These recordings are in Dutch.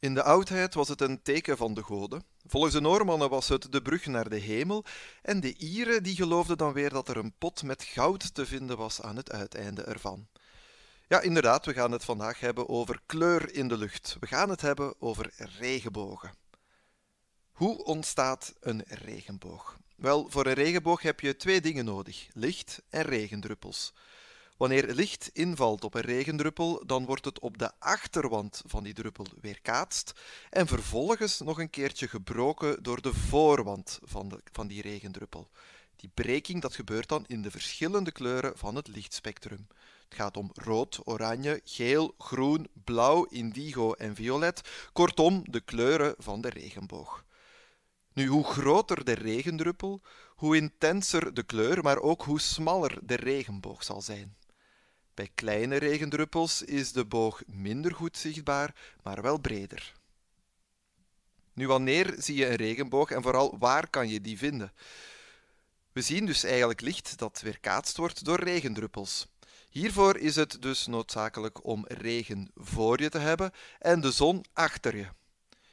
In de oudheid was het een teken van de goden. Volgens de Noormannen was het de brug naar de hemel. En de Ieren die geloofden dan weer dat er een pot met goud te vinden was aan het uiteinde ervan. Ja, inderdaad, we gaan het vandaag hebben over kleur in de lucht. We gaan het hebben over regenbogen. Hoe ontstaat een regenboog? Wel, voor een regenboog heb je twee dingen nodig: licht en regendruppels. Wanneer licht invalt op een regendruppel, dan wordt het op de achterwand van die druppel weerkaatst en vervolgens nog een keertje gebroken door de voorwand van, de, van die regendruppel. Die breking dat gebeurt dan in de verschillende kleuren van het lichtspectrum. Het gaat om rood, oranje, geel, groen, blauw, indigo en violet, kortom de kleuren van de regenboog. Nu, hoe groter de regendruppel, hoe intenser de kleur, maar ook hoe smaller de regenboog zal zijn. Bij kleine regendruppels is de boog minder goed zichtbaar, maar wel breder. Nu, wanneer zie je een regenboog en vooral waar kan je die vinden? We zien dus eigenlijk licht dat weerkaatst wordt door regendruppels. Hiervoor is het dus noodzakelijk om regen voor je te hebben en de zon achter je.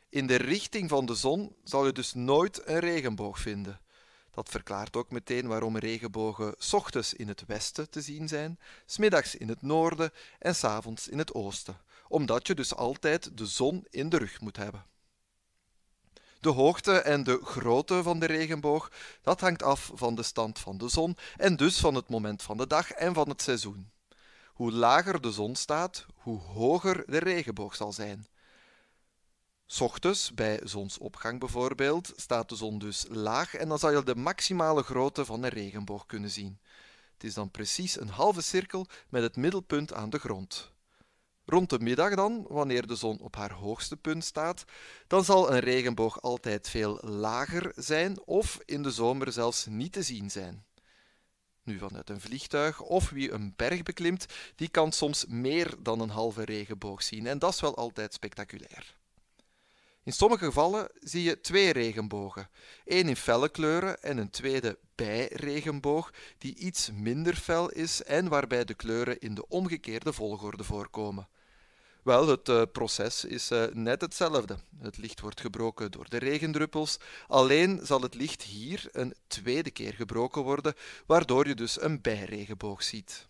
In de richting van de zon zal je dus nooit een regenboog vinden. Dat verklaart ook meteen waarom regenbogen ochtends in het westen te zien zijn, smiddags in het noorden en s'avonds in het oosten, omdat je dus altijd de zon in de rug moet hebben. De hoogte en de grootte van de regenboog, dat hangt af van de stand van de zon en dus van het moment van de dag en van het seizoen. Hoe lager de zon staat, hoe hoger de regenboog zal zijn ochtends, bij zonsopgang bijvoorbeeld, staat de zon dus laag en dan zal je de maximale grootte van een regenboog kunnen zien. Het is dan precies een halve cirkel met het middelpunt aan de grond. Rond de middag dan, wanneer de zon op haar hoogste punt staat, dan zal een regenboog altijd veel lager zijn of in de zomer zelfs niet te zien zijn. Nu vanuit een vliegtuig of wie een berg beklimt, die kan soms meer dan een halve regenboog zien en dat is wel altijd spectaculair. In sommige gevallen zie je twee regenbogen. één in felle kleuren en een tweede bijregenboog die iets minder fel is en waarbij de kleuren in de omgekeerde volgorde voorkomen. Wel, het eh, proces is eh, net hetzelfde. Het licht wordt gebroken door de regendruppels, alleen zal het licht hier een tweede keer gebroken worden, waardoor je dus een bijregenboog ziet.